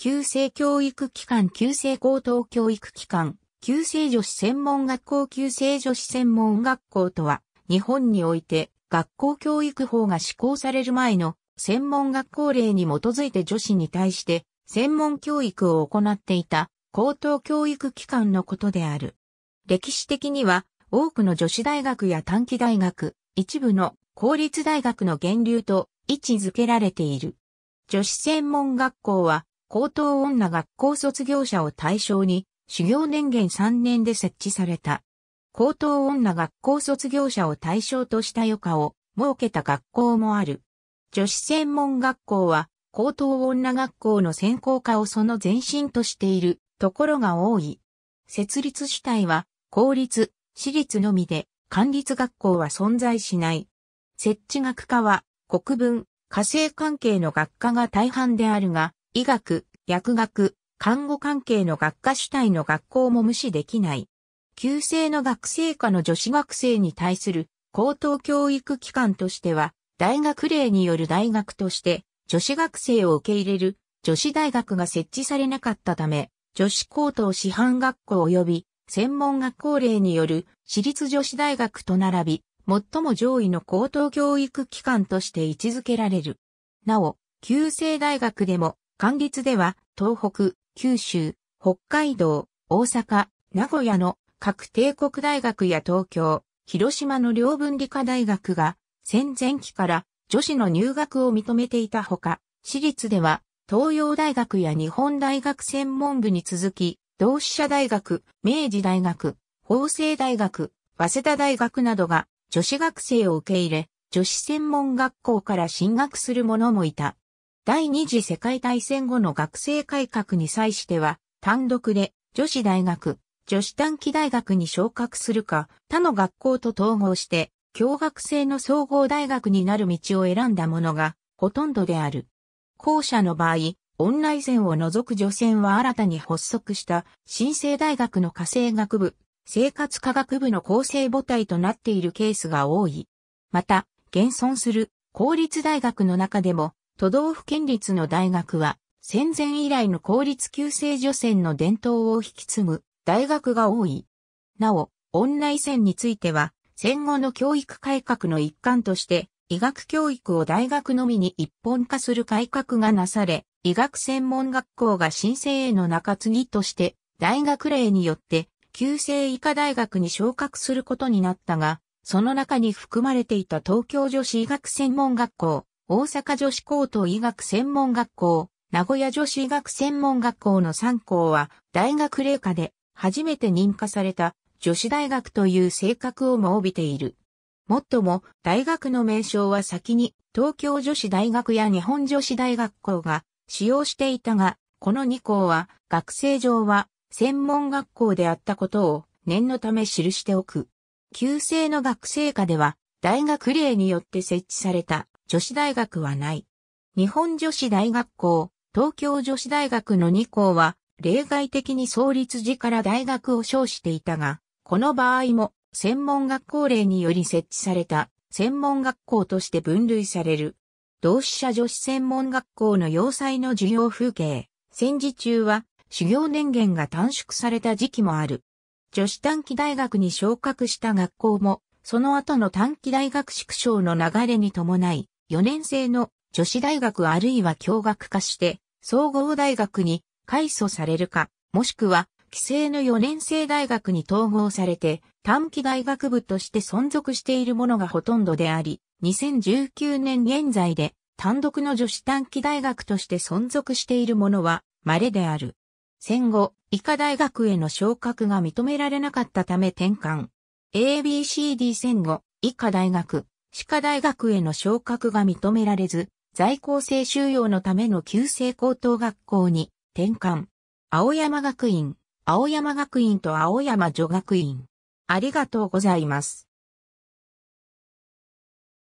旧制教育機関、旧制高等教育機関、旧制女子専門学校、旧制女子専門学校とは、日本において学校教育法が施行される前の専門学校令に基づいて女子に対して専門教育を行っていた高等教育機関のことである。歴史的には多くの女子大学や短期大学、一部の公立大学の源流と位置づけられている。女子専門学校は高等女学校卒業者を対象に、修行年限3年で設置された。高等女学校卒業者を対象とした余暇を設けた学校もある。女子専門学校は、高等女学校の専攻科をその前身としているところが多い。設立主体は、公立、私立のみで、管立学校は存在しない。設置学科は、国文、家政関係の学科が大半であるが、医学、薬学、看護関係の学科主体の学校も無視できない。旧制の学生科の女子学生に対する高等教育機関としては、大学例による大学として、女子学生を受け入れる女子大学が設置されなかったため、女子高等師範学校及び専門学校例による私立女子大学と並び、最も上位の高等教育機関として位置づけられる。なお、旧制大学でも関月では、東北、九州、北海道、大阪、名古屋の各帝国大学や東京、広島の両分理科大学が戦前期から女子の入学を認めていたほか、私立では東洋大学や日本大学専門部に続き、同志社大学、明治大学、法政大学、早稲田大学などが女子学生を受け入れ、女子専門学校から進学する者もいた。第二次世界大戦後の学生改革に際しては、単独で女子大学、女子短期大学に昇格するか、他の学校と統合して、共学生の総合大学になる道を選んだものが、ほとんどである。後者の場合、オンライン線を除く除線は新たに発足した新生大学の家政学部、生活科学部の構成母体となっているケースが多い。また、現存する公立大学の中でも都道府県立の大学は、戦前以来の公立旧制女染の伝統を引き継ぐ大学が多い。なお、音内戦については、戦後の教育改革の一環として、医学教育を大学のみに一本化する改革がなされ、医学専門学校が申請への中継ぎとして、大学令によって、旧制医科大学に昇格することになったが、その中に含まれていた東京女子医学専門学校、大阪女子高等医学専門学校、名古屋女子医学専門学校の3校は、大学霊科で初めて認可された女子大学という性格をも帯びている。もっとも、大学の名称は先に東京女子大学や日本女子大学校が使用していたが、この2校は学生上は専門学校であったことを念のため記しておく。旧制の学生科では大学霊によって設置された女子大学はない。日本女子大学校、東京女子大学の2校は、例外的に創立時から大学を称していたが、この場合も、専門学校令により設置された、専門学校として分類される。同志社女子専門学校の要塞の授業風景、戦時中は、修行年限が短縮された時期もある。女子短期大学に昇格した学校も、その後の短期大学縮小の流れに伴い、4年生の女子大学あるいは共学化して総合大学に改組されるか、もしくは規制の4年生大学に統合されて短期大学部として存続しているものがほとんどであり、2019年現在で単独の女子短期大学として存続しているものは稀である。戦後、医科大学への昇格が認められなかったため転換。ABCD 戦後、医科大学、歯科大学への昇格が認められず、在校生収容のための旧制高等学校に転換。青山学院、青山学院と青山女学院。ありがとうございます。